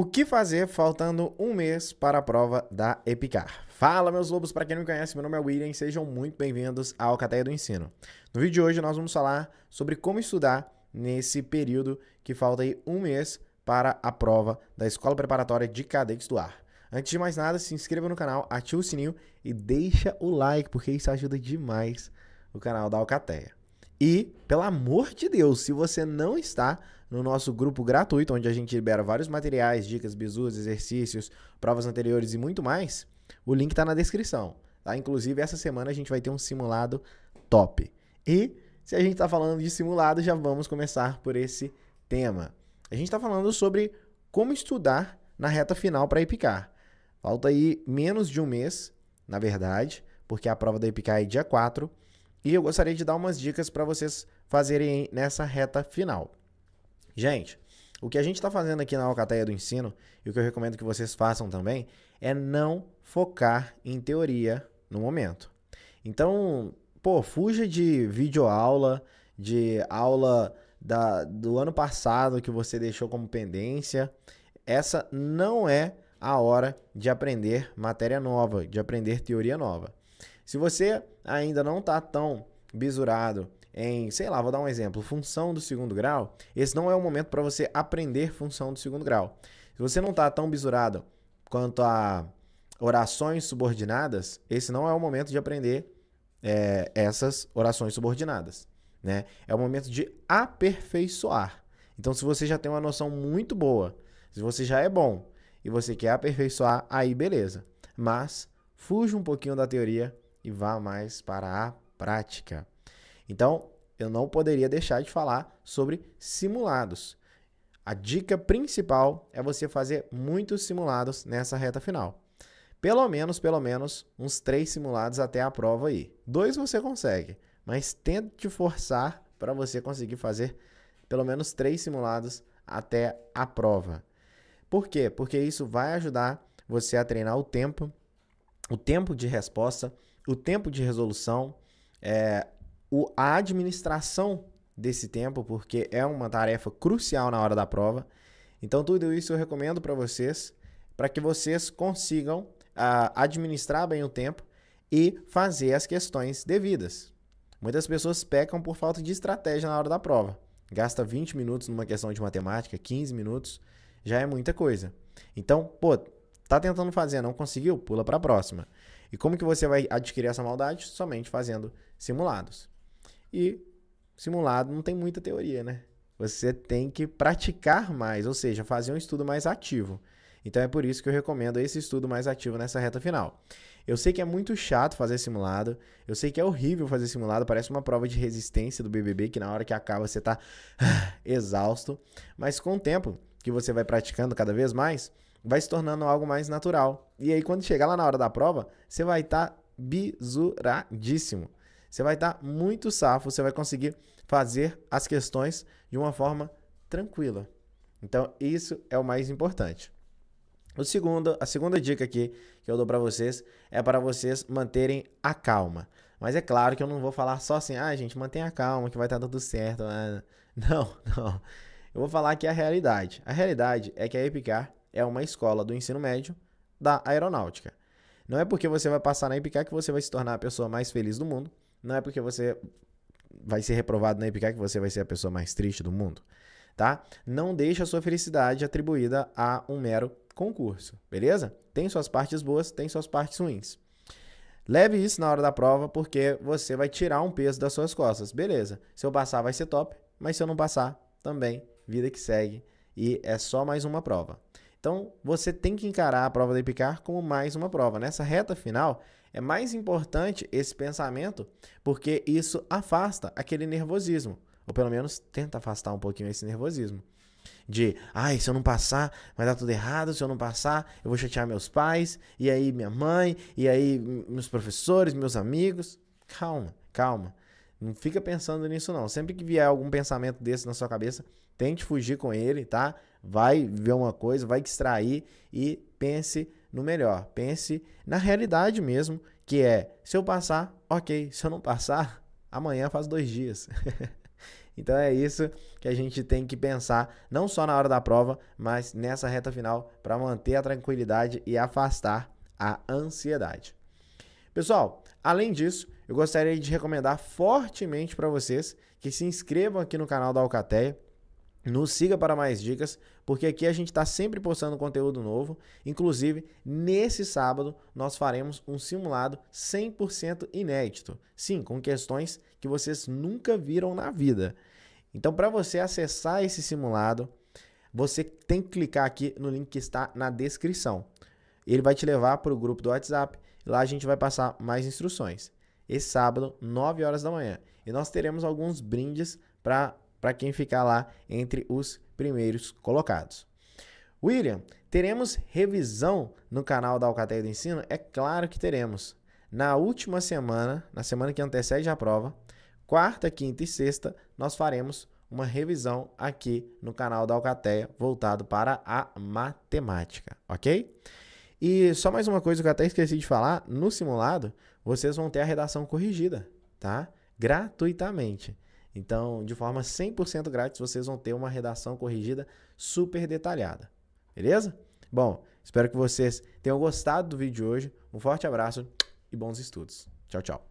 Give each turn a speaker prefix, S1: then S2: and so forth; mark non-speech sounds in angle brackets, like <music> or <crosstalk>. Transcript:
S1: O que fazer faltando um mês para a prova da Epicar? Fala, meus lobos! Para quem não me conhece, meu nome é William sejam muito bem-vindos à Alcateia do Ensino. No vídeo de hoje, nós vamos falar sobre como estudar nesse período que falta aí um mês para a prova da Escola Preparatória de Cadetes do Ar. Antes de mais nada, se inscreva no canal, ative o sininho e deixa o like, porque isso ajuda demais o canal da Alcateia. E, pelo amor de Deus, se você não está no nosso grupo gratuito, onde a gente libera vários materiais, dicas, bizus, exercícios, provas anteriores e muito mais, o link está na descrição. Tá? Inclusive, essa semana a gente vai ter um simulado top. E, se a gente está falando de simulado, já vamos começar por esse tema. A gente está falando sobre como estudar na reta final para IPCAR. Falta aí menos de um mês, na verdade, porque a prova da IPCAR é dia 4 e eu gostaria de dar umas dicas para vocês fazerem nessa reta final. Gente, o que a gente está fazendo aqui na Alcateia do Ensino, e o que eu recomendo que vocês façam também, é não focar em teoria no momento. Então, pô, fuja de videoaula, de aula da, do ano passado que você deixou como pendência. Essa não é a hora de aprender matéria nova, de aprender teoria nova. Se você ainda não está tão bisurado em, sei lá, vou dar um exemplo, função do segundo grau, esse não é o momento para você aprender função do segundo grau. Se você não está tão bisurado quanto a orações subordinadas, esse não é o momento de aprender é, essas orações subordinadas. Né? É o momento de aperfeiçoar. Então, se você já tem uma noção muito boa, se você já é bom e você quer aperfeiçoar, aí beleza. Mas fuja um pouquinho da teoria e vá mais para a prática. Então, eu não poderia deixar de falar sobre simulados. A dica principal é você fazer muitos simulados nessa reta final. Pelo menos, pelo menos, uns três simulados até a prova aí. Dois você consegue, mas tente forçar para você conseguir fazer pelo menos três simulados até a prova. Por quê? Porque isso vai ajudar você a treinar o tempo, o tempo de resposta o tempo de resolução, é, o, a administração desse tempo, porque é uma tarefa crucial na hora da prova. Então, tudo isso eu recomendo para vocês, para que vocês consigam administrar bem o tempo e fazer as questões devidas. Muitas pessoas pecam por falta de estratégia na hora da prova. Gasta 20 minutos numa questão de matemática, 15 minutos, já é muita coisa. Então, pô, tá tentando fazer, não conseguiu, pula para a próxima. E como que você vai adquirir essa maldade? Somente fazendo simulados. E simulado não tem muita teoria, né? Você tem que praticar mais, ou seja, fazer um estudo mais ativo. Então é por isso que eu recomendo esse estudo mais ativo nessa reta final. Eu sei que é muito chato fazer simulado, eu sei que é horrível fazer simulado, parece uma prova de resistência do BBB, que na hora que acaba você tá <sighs> exausto, mas com o tempo que você vai praticando cada vez mais, vai se tornando algo mais natural. E aí, quando chegar lá na hora da prova, você vai estar tá bizuradíssimo. Você vai estar tá muito safo, você vai conseguir fazer as questões de uma forma tranquila. Então, isso é o mais importante. O segundo, a segunda dica aqui que eu dou para vocês é para vocês manterem a calma. Mas é claro que eu não vou falar só assim, ah, gente, mantenha a calma que vai estar tá tudo certo. Né? <laughs> Não, não. Eu vou falar aqui é a realidade. A realidade é que a Epicar é uma escola do ensino médio da aeronáutica. Não é porque você vai passar na IPCA que você vai se tornar a pessoa mais feliz do mundo. Não é porque você vai ser reprovado na IPCA que você vai ser a pessoa mais triste do mundo. Tá? Não deixe a sua felicidade atribuída a um mero concurso, beleza? Tem suas partes boas, tem suas partes ruins. Leve isso na hora da prova, porque você vai tirar um peso das suas costas. Beleza, se eu passar vai ser top, mas se eu não passar, também, vida que segue. E é só mais uma prova. Então, você tem que encarar a prova da Epicar como mais uma prova. Nessa reta final, é mais importante esse pensamento, porque isso afasta aquele nervosismo, ou pelo menos tenta afastar um pouquinho esse nervosismo. De, ai, se eu não passar, vai dar tudo errado, se eu não passar, eu vou chatear meus pais, e aí minha mãe, e aí meus professores, meus amigos. Calma, calma. Não fica pensando nisso não. Sempre que vier algum pensamento desse na sua cabeça, tente fugir com ele, tá? Vai ver uma coisa, vai extrair e pense no melhor. Pense na realidade mesmo, que é: se eu passar, ok. Se eu não passar, <laughs> amanhã faz dois dias. <laughs> então é isso que a gente tem que pensar, não só na hora da prova, mas nessa reta final, para manter a tranquilidade e afastar a ansiedade. Pessoal, além disso, eu gostaria de recomendar fortemente para vocês que se inscrevam aqui no canal da Alcateia nos siga para mais dicas, porque aqui a gente está sempre postando conteúdo novo. Inclusive, nesse sábado, nós faremos um simulado 100% inédito. Sim, com questões que vocês nunca viram na vida. Então, para você acessar esse simulado, você tem que clicar aqui no link que está na descrição. Ele vai te levar para o grupo do WhatsApp. Lá a gente vai passar mais instruções. Esse sábado, 9 horas da manhã. E nós teremos alguns brindes para para quem ficar lá entre os primeiros colocados. William, teremos revisão no canal da Alcateia do Ensino? É claro que teremos. Na última semana, na semana que antecede a prova, quarta, quinta e sexta, nós faremos uma revisão aqui no canal da Alcateia voltado para a matemática, ok? E só mais uma coisa que eu até esqueci de falar, no simulado, vocês vão ter a redação corrigida, tá? Gratuitamente. Então, de forma 100% grátis, vocês vão ter uma redação corrigida super detalhada. Beleza? Bom, espero que vocês tenham gostado do vídeo de hoje. Um forte abraço e bons estudos. Tchau, tchau.